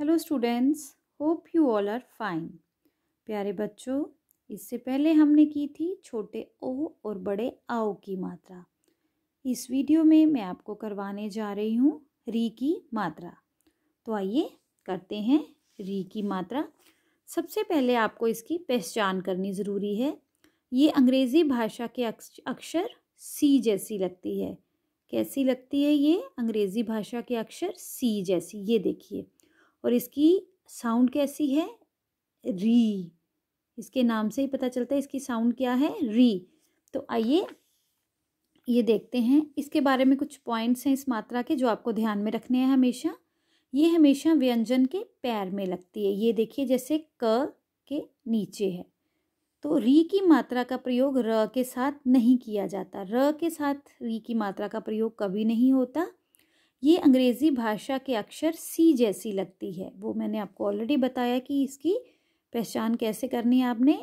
hello students hope you all are fine प्यारे बच्चों इससे पहले हमने की थी छोटे ओ और बड़े आओ की मात्रा इस वीडियो में मैं आपको करवाने जा रही हूँ री की मात्रा तो आइए करते हैं री की मात्रा सबसे पहले आपको इसकी पहचान करनी ज़रूरी है ये अंग्रेज़ी भाषा के अक्षर सी जैसी लगती है कैसी लगती है ये अंग्रेज़ी भाषा के अक्षर सी जैसी ये देखिए और इसकी साउंड कैसी है री इसके नाम से ही पता चलता है इसकी साउंड क्या है री तो आइए ये देखते हैं इसके बारे में कुछ पॉइंट्स हैं इस मात्रा के जो आपको ध्यान में रखने हैं हमेशा ये हमेशा व्यंजन के पैर में लगती है ये देखिए जैसे क के नीचे है तो री की मात्रा का प्रयोग र के साथ नहीं किया जाता र के साथ री की मात्रा का प्रयोग कभी नहीं होता ये अंग्रेज़ी भाषा के अक्षर सी जैसी लगती है वो मैंने आपको ऑलरेडी बताया कि इसकी पहचान कैसे करनी है आपने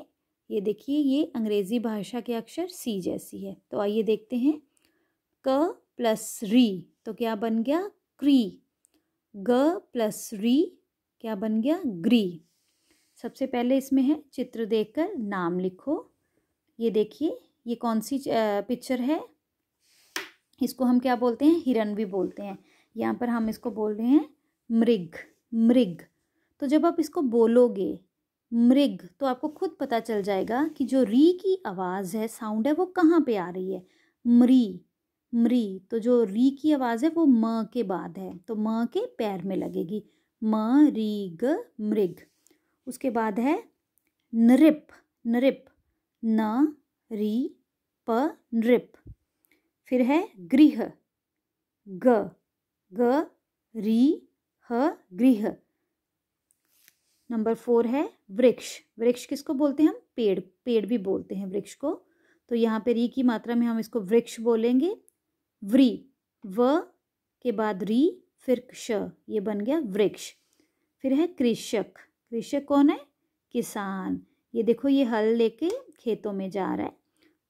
ये देखिए ये अंग्रेज़ी भाषा के अक्षर सी जैसी है तो आइए देखते हैं क प्लस री तो क्या बन गया क्री ग प्लस री क्या बन गया ग्री सबसे पहले इसमें है चित्र देखकर नाम लिखो ये देखिए ये कौन सी पिक्चर है इसको हम क्या बोलते हैं हिरन भी बोलते हैं यहाँ पर हम इसको बोल रहे हैं मृग मृग तो जब आप इसको बोलोगे मृग तो आपको खुद पता चल जाएगा कि जो री की आवाज़ है साउंड है वो कहाँ पे आ रही है मरी मरी तो जो री की आवाज़ है वो म के बाद है तो म के पैर में लगेगी म री ग मृग उसके बाद है नृप नृप न री प नृप फिर है गृह ग ग री ह गृह नंबर फोर है वृक्ष वृक्ष किसको बोलते हैं हम पेड़ पेड़ भी बोलते हैं वृक्ष को तो यहाँ पे री की मात्रा में हम इसको वृक्ष बोलेंगे व्री व के बाद री फिर क्ष ये बन गया वृक्ष फिर है कृषक कृषक कौन है किसान ये देखो ये हल लेके खेतों में जा रहा है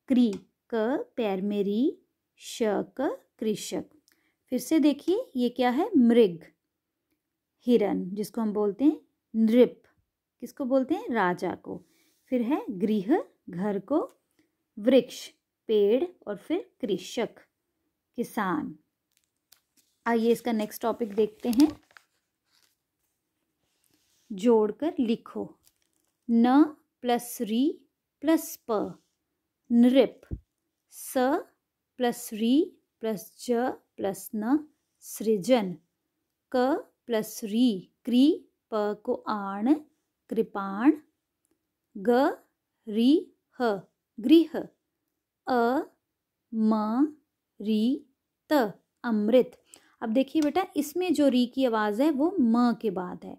क्री क पैर में री शक कृषक फिर से देखिए ये क्या है मृग हिरण जिसको हम बोलते हैं नृप किसको बोलते हैं राजा को फिर है गृह घर को वृक्ष पेड़ और फिर कृषक किसान आइए इसका नेक्स्ट टॉपिक देखते हैं जोड़कर लिखो न प्लस री प्लस प नृप स प्लस री प्लस ज प्लस न सृजन क प्लस री क्री प को आण कृपाण ग री ह गृह अ म री त अमृत अब देखिए बेटा इसमें जो री की आवाज़ है वो म के बाद है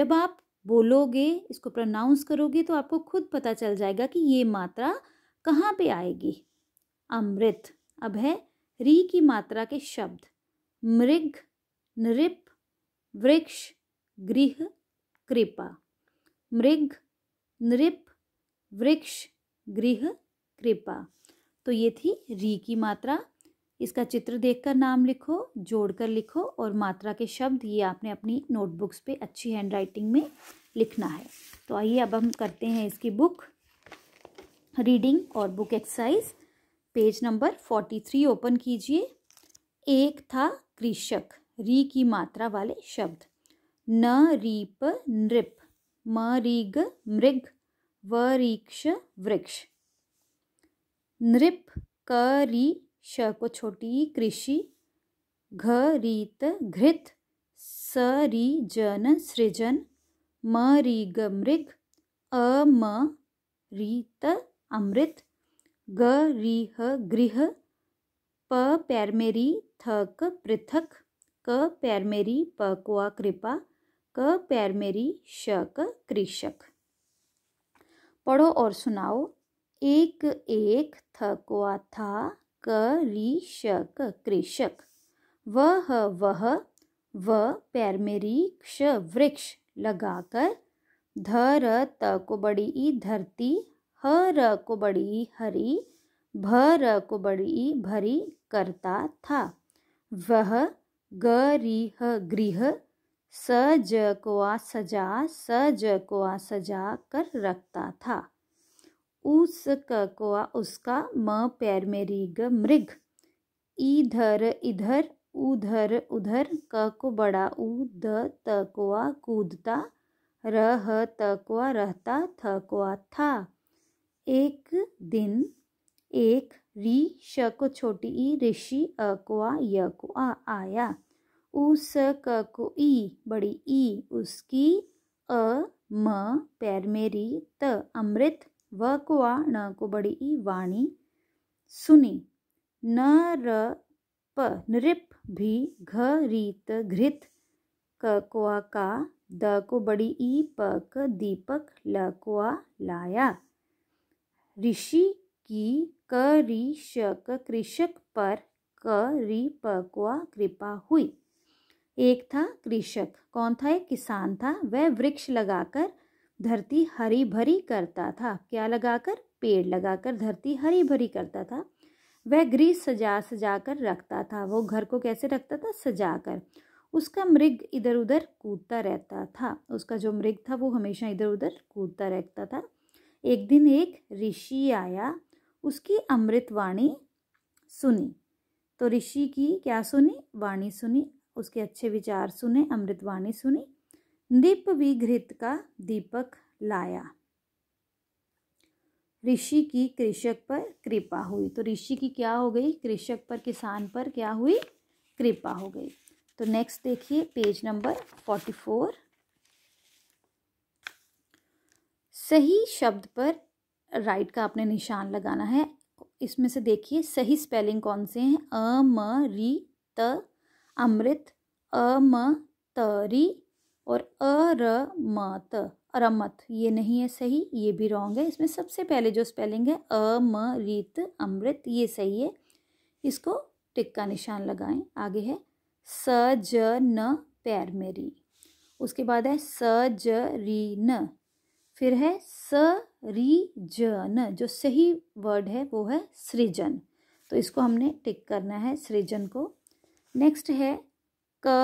जब आप बोलोगे इसको प्रोनाउंस करोगे तो आपको खुद पता चल जाएगा कि ये मात्रा कहाँ पे आएगी अमृत अब है री की मात्रा के शब्द मृग नृप वृक्ष गृह कृपा मृग नृप वृक्ष गृह कृपा तो ये थी री की मात्रा इसका चित्र देखकर नाम लिखो जोड़कर लिखो और मात्रा के शब्द ये आपने अपनी नोटबुक्स पे अच्छी हैंड राइटिंग में लिखना है तो आइए अब हम करते हैं इसकी बुक रीडिंग और book exercise page number forty three open कीजिए एक था कृषक री की मात्रा वाले शब्द न रीप नृप रीग मृग रीक्ष वृक्ष नृप री श को छोटी कृषि घ रीत घृत सरीजन सृजन म रीग मृग म रीत अमृत ग री ह गृह प पैरमेरी थक पृथक क पैरमेरी प पकुआ कृपा क पैरमेरी शक कृषक पढ़ो और सुनाओ एक एक थकुआ था क री कृषक कृषक वह वह व पैरमेरी क्ष वृक्ष लगाकर धर तको बड़ी ई धरती ह को बड़ी हरी भ को बड़ी भरी करता था वह गरीह गृह सज को आ सजा सज को आ सजा कर रखता था उस क को आ उसका म पैर में रिग मृग इधर इधर उधर उधर क को बड़ा उ द त को आ कूदता रह त को आ रहता थ को आ था एक दिन एक री श को छोटी ई ऋषि अ को आ य को आ आया उस क को ई बड़ी ई उसकी अ म पैर मेरी त अमृत व को आ न को बड़ी ई वाणी सुनी न र प नृप भी घ रीत घृत क को आ का द को बड़ी ई प क दीपक ल को आ लाया ऋषि की शक कृषक पर करिपक्वा कृपा हुई एक था कृषक कौन था एक किसान था वह वृक्ष लगाकर धरती हरी भरी करता था क्या लगाकर पेड़ लगाकर धरती हरी भरी करता था वह गृह सजा सजा कर रखता था वो घर को कैसे रखता था सजा कर उसका मृग इधर उधर कूदता रहता था उसका जो मृग था वो हमेशा इधर उधर कूदता रहता था एक दिन एक ऋषि आया उसकी अमृत वाणी सुनी तो ऋषि की क्या सुनी वाणी सुनी उसके अच्छे विचार सुने अमृत वाणी सुनी दीप विघृत का दीपक लाया ऋषि की कृषक पर कृपा हुई तो ऋषि की क्या हो गई कृषक पर किसान पर क्या हुई कृपा हो गई तो नेक्स्ट देखिए पेज नंबर फोर्टी फोर सही शब्द पर राइट का आपने निशान लगाना है इसमें से देखिए सही स्पेलिंग कौन से हैं अ म री त अमृत अ म त री और अ र म त अरमत ये नहीं है सही ये भी रॉन्ग है इसमें सबसे पहले जो स्पेलिंग है अ म रीत अमृत ये सही है इसको टिक का निशान लगाएं आगे है स ज न पैर मेरी उसके बाद है स ज री न फिर है स न जो सही वर्ड है वो है सृजन तो इसको हमने टिक करना है सृजन को नेक्स्ट है क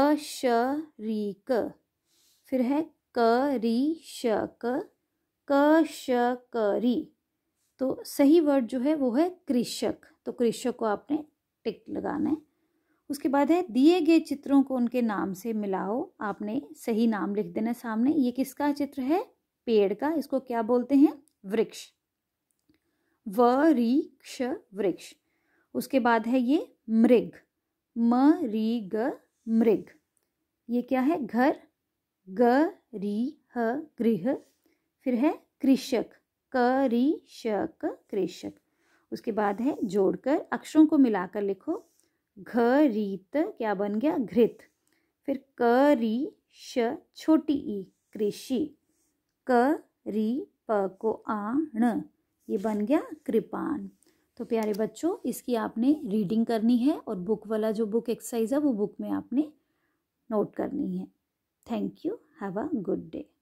क फिर है क री तो सही वर्ड जो है वो है कृषक तो कृषक को आपने टिक लगाना है उसके बाद है दिए गए चित्रों को उनके नाम से मिलाओ आपने सही नाम लिख देना सामने ये किसका चित्र है पेड़ का इसको क्या बोलते हैं वृक्ष वृक्ष वृक्ष उसके बाद है ये मृग म ग मृग ये क्या है घर ह गृह फिर है कृषक करिशक कृषक उसके बाद है जोड़कर अक्षरों को मिलाकर लिखो घ रीत क्या बन गया घृत फिर री श छोटी ई कृषि क री प को ण ये बन गया कृपान तो प्यारे बच्चों इसकी आपने रीडिंग करनी है और बुक वाला जो बुक एक्सरसाइज है वो बुक में आपने नोट करनी है thank you have a good day